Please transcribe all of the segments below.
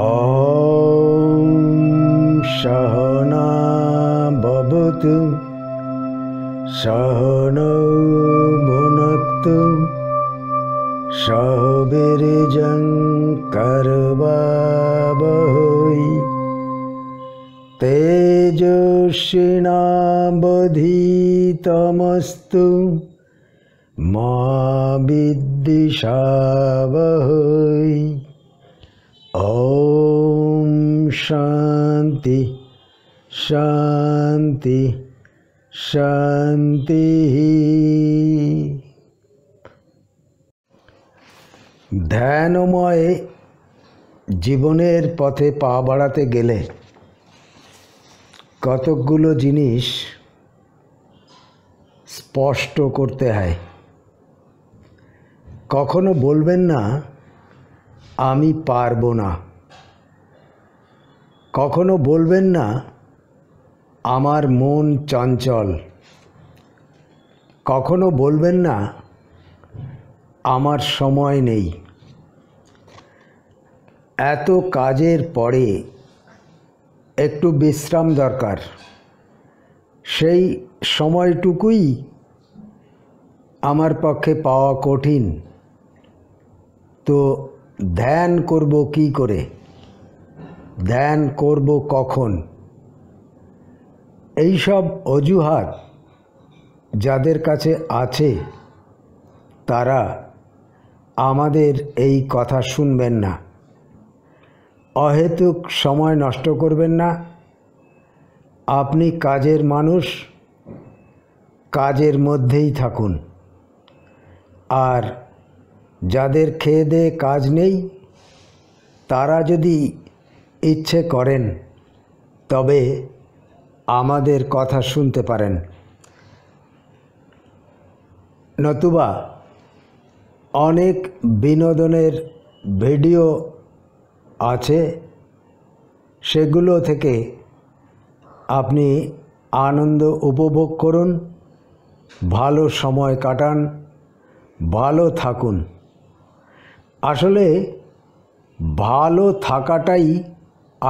आम् सहना भवतु शहनव भुनतु शहबिरिजन्करवा भः ते जोषिना बधी तमस्तु শান্তি শান্তি শান্তি ধ্যানময় জীবনের পথে পা বাড়াতে গেলে কতকগুলো জিনিস স্পষ্ট করতে হয় কখনো বলবেন না আমি পারবো না কখনো বলবেন না আমার মন চঞ্চল কখনো বলবেন না আমার সময় নেই এত কাজের পরে একটু বিশ্রাম দরকার সেই সময়টুকুই আমার পক্ষে পাওয়া কঠিন তো ধ্যান করব কি করে ধ্যান করব কখন এইসব অজুহাত যাদের কাছে আছে তারা আমাদের এই কথা শুনবেন না অহেতুক সময় নষ্ট করবেন না আপনি কাজের মানুষ কাজের মধ্যেই থাকুন আর যাদের খেয়ে দেয়ে কাজ নেই তারা যদি ইচ্ছে করেন তবে আমাদের কথা শুনতে পারেন নতুবা অনেক বিনোদনের ভিডিও আছে সেগুলো থেকে আপনি আনন্দ উপভোগ করুন ভালো সময় কাটান ভালো থাকুন আসলে ভালো থাকাটাই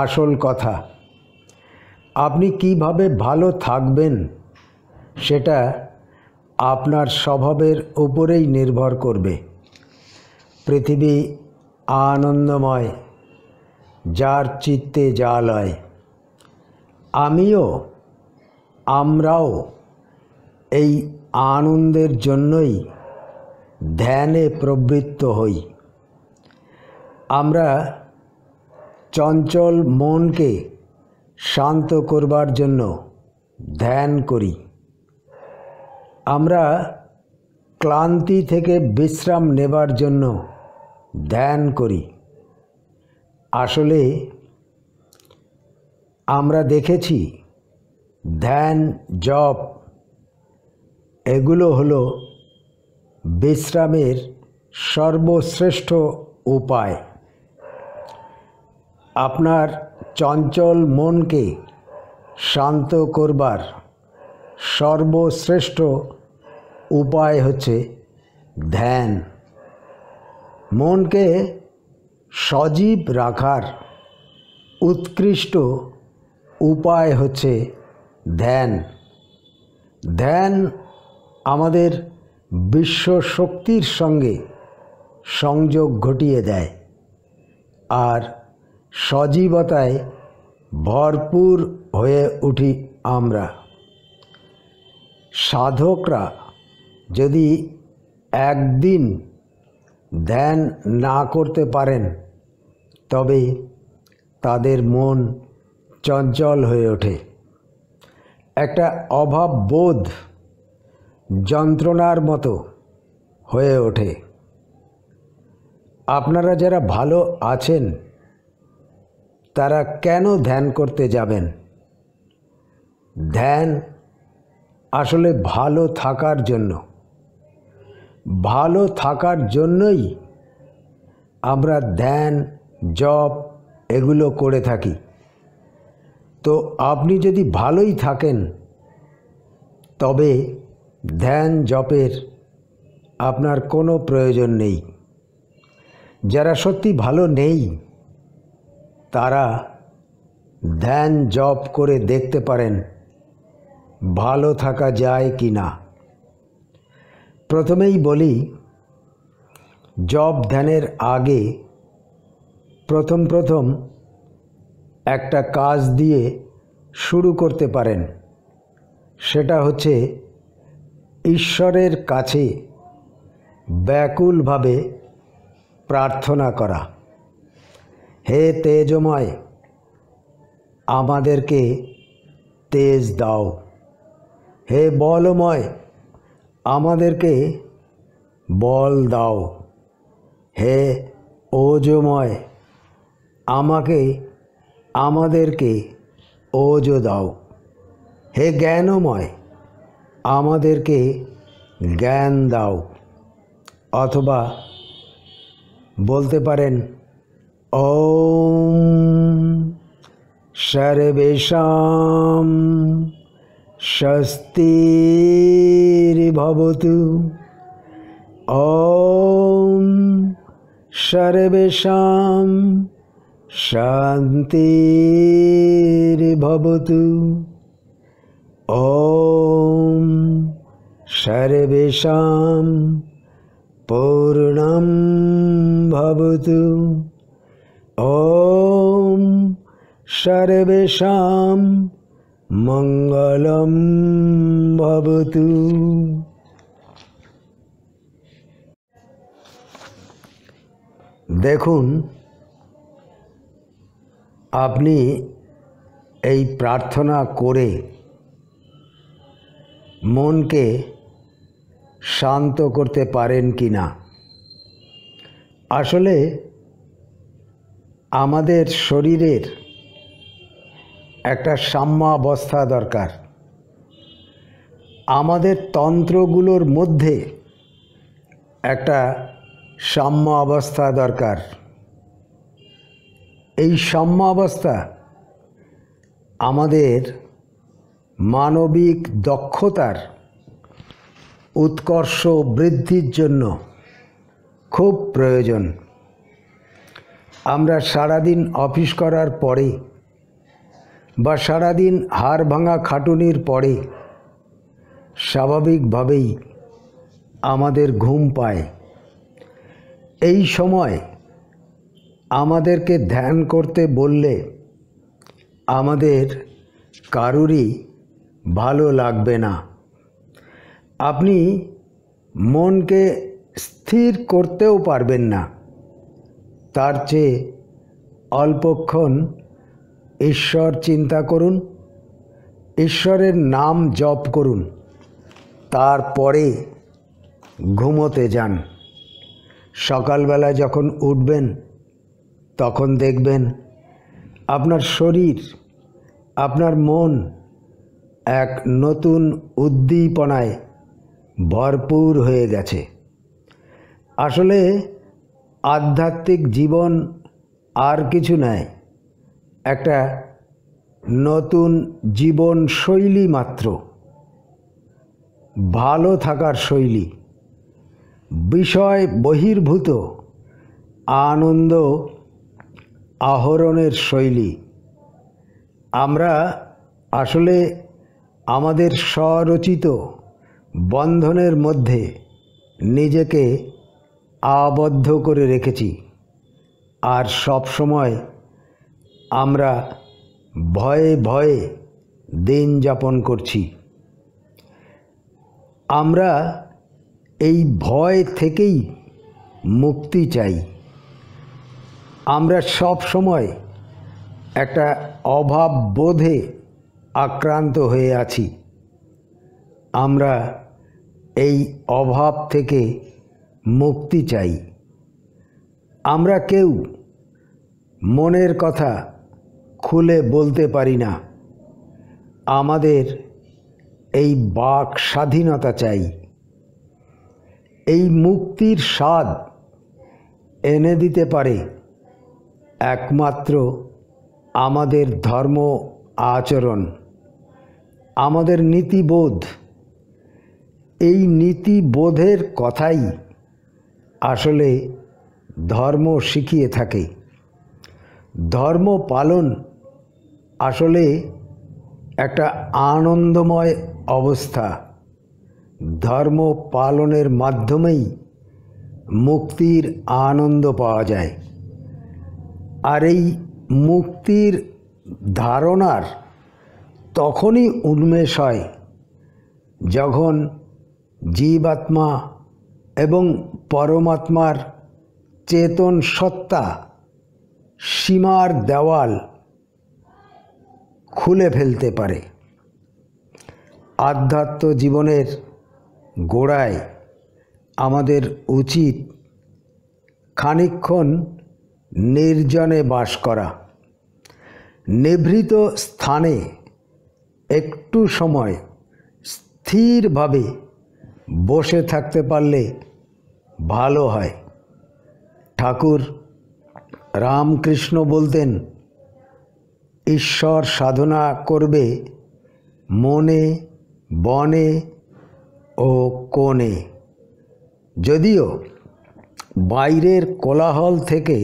আসল কথা আপনি কিভাবে ভালো থাকবেন সেটা আপনার স্বভাবের ওপরেই নির্ভর করবে পৃথিবী আনন্দময় যার চিত্তে যা লয় আমিও আমরাও এই আনন্দের জন্যই ধ্যানে প্রবৃত্ত হই আমরা চঞ্চল মনকে শান্ত করবার জন্য ধ্যান করি আমরা ক্লান্তি থেকে বিশ্রাম নেবার জন্য ধ্যান করি আসলে আমরা দেখেছি ধ্যান জপ এগুলো হলো বিশ্রামের সর্বশ্রেষ্ঠ উপায় আপনার চঞ্চল মনকে শান্ত করবার সর্বশ্রেষ্ঠ উপায় হচ্ছে ধ্যান মনকে সজীব রাখার উৎকৃষ্ট উপায় হচ্ছে ধ্যান ধ্যান আমাদের বিশ্ব শক্তির সঙ্গে সংযোগ ঘটিয়ে দেয় আর সজীবতায় ভরপুর হয়ে উঠি আমরা সাধকরা যদি একদিন ধ্যান না করতে পারেন তবে তাদের মন চঞ্চল হয়ে ওঠে একটা অভাব বোধ যন্ত্রণার মতো হয়ে ওঠে আপনারা যারা ভালো আছেন তারা কেন ধ্যান করতে যাবেন ধ্যান আসলে ভালো থাকার জন্য ভালো থাকার জন্যই আমরা ধ্যান জপ এগুলো করে থাকি তো আপনি যদি ভালোই থাকেন তবে ধ্যান জপের আপনার কোনো প্রয়োজন নেই যারা সত্যি ভালো নেই তারা ধ্যান জপ করে দেখতে পারেন ভালো থাকা যায় কি না প্রথমেই বলি জব ধ্যানের আগে প্রথম প্রথম একটা কাজ দিয়ে শুরু করতে পারেন সেটা হচ্ছে ঈশ্বরের কাছে ব্যাকুলভাবে প্রার্থনা করা হে তেজময় আমাদেরকে তেজ দাও হে বলময় আমাদেরকে বল দাও হে ওজময় আমাকে আমাদেরকে ওজ দাও হে জ্ঞানময় আমাদেরকে জ্ঞান দাও অথবা বলতে পারেন ॐ सर्वेषां स्वस्तिर्भवतु ॐ सर्वेषां शान्तिर्भवतु ॐ सर्वेषां पूर्णं भवतु ॐ सर्वेषां মঙ্গলম ভবতু দেখুন আপনি এই প্রার্থনা করে মনকে শান্ত করতে পারেন কি না আসলে আমাদের শরীরের একটা সাম্যাবস্থা দরকার আমাদের তন্ত্রগুলোর মধ্যে একটা সাম্য অবস্থা দরকার এই সাম্য অবস্থা আমাদের মানবিক দক্ষতার উৎকর্ষ বৃদ্ধির জন্য খুব প্রয়োজন আমরা সারাদিন অফিস করার পরে বা সারাদিন হার ভাঙা খাটুনির পরে স্বাভাবিকভাবেই আমাদের ঘুম পায় এই সময় আমাদেরকে ধ্যান করতে বললে আমাদের কারুরই ভালো লাগবে না আপনি মনকে স্থির করতেও পারবেন না তার চেয়ে অল্পক্ষণ ঈশ্বর চিন্তা করুন ঈশ্বরের নাম জপ করুন তারপরে ঘুমোতে যান সকালবেলা যখন উঠবেন তখন দেখবেন আপনার শরীর আপনার মন এক নতুন উদ্দীপনায় ভরপুর হয়ে গেছে আসলে আধ্যাত্মিক জীবন আর কিছু নয় একটা নতুন জীবন শৈলী মাত্র ভালো থাকার শৈলী বিষয় বহির্ভূত আনন্দ আহরণের শৈলী আমরা আসলে আমাদের স্বরচিত বন্ধনের মধ্যে নিজেকে আবদ্ধ করে রেখেছি আর সব সময় আমরা ভয়ে ভয়ে দিন যাপন করছি আমরা এই ভয় থেকেই মুক্তি চাই আমরা সব সময় একটা অভাব বোধে আক্রান্ত হয়ে আছি আমরা এই অভাব থেকে মুক্তি চাই আমরা কেউ মনের কথা খুলে বলতে পারি না আমাদের এই বাক স্বাধীনতা চাই এই মুক্তির স্বাদ এনে দিতে পারে একমাত্র আমাদের ধর্ম আচরণ আমাদের নীতিবোধ এই নীতিবোধের কথাই আসলে ধর্ম শিখিয়ে থাকে ধর্ম পালন আসলে একটা আনন্দময় অবস্থা ধর্ম পালনের মাধ্যমেই মুক্তির আনন্দ পাওয়া যায় আর এই মুক্তির ধারণার তখনই উন্মেষ হয় যখন জীবাত্মা এবং পরমাত্মার চেতন সত্তা সীমার দেওয়াল খুলে ফেলতে পারে আধ্যাত্ম জীবনের গোড়ায় আমাদের উচিত খানিক্ষণ নির্জনে বাস করা নিভৃত স্থানে একটু সময় স্থিরভাবে বসে থাকতে পারলে ভালো হয় ঠাকুর রামকৃষ্ণ বলতেন ঈশ্বর সাধনা করবে মনে বনে ও কোণে যদিও বাইরের কোলাহল থেকে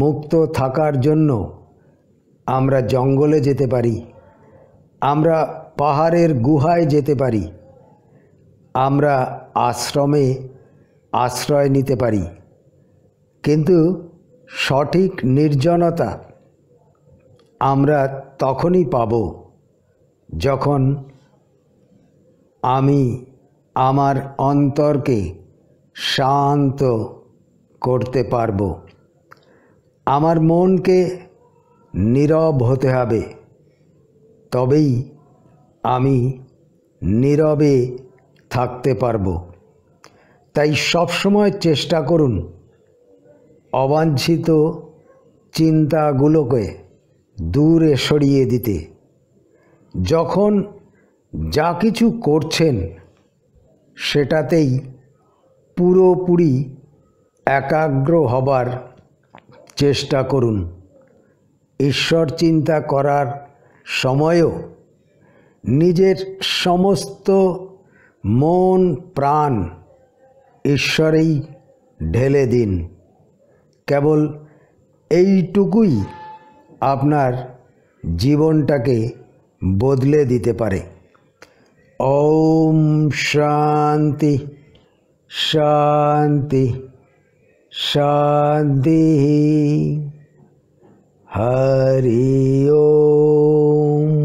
মুক্ত থাকার জন্য আমরা জঙ্গলে যেতে পারি আমরা পাহাড়ের গুহায় যেতে পারি আমরা আশ্রমে আশ্রয় নিতে পারি কিন্তু সঠিক নির্জনতা আমরা তখনই পাব যখন আমি আমার অন্তরকে শান্ত করতে পারব আমার মনকে নীরব হতে হবে তবেই আমি নীরবে থাকতে পারবো তাই সবসময় চেষ্টা করুন অবাঞ্ছিত চিন্তাগুলোকে দূরে সরিয়ে দিতে যখন যা কিছু করছেন সেটাতেই পুরোপুরি একাগ্র হবার চেষ্টা করুন ঈশ্বর চিন্তা করার সময়ও নিজের সমস্ত মন প্রাণ ঈশ্বরেই ঢেলে দিন কেবল এইটুকুই আপনার জীবনটাকে বদলে দিতে পারে ওম শান্তি শান্তি শান্তি হরি ওম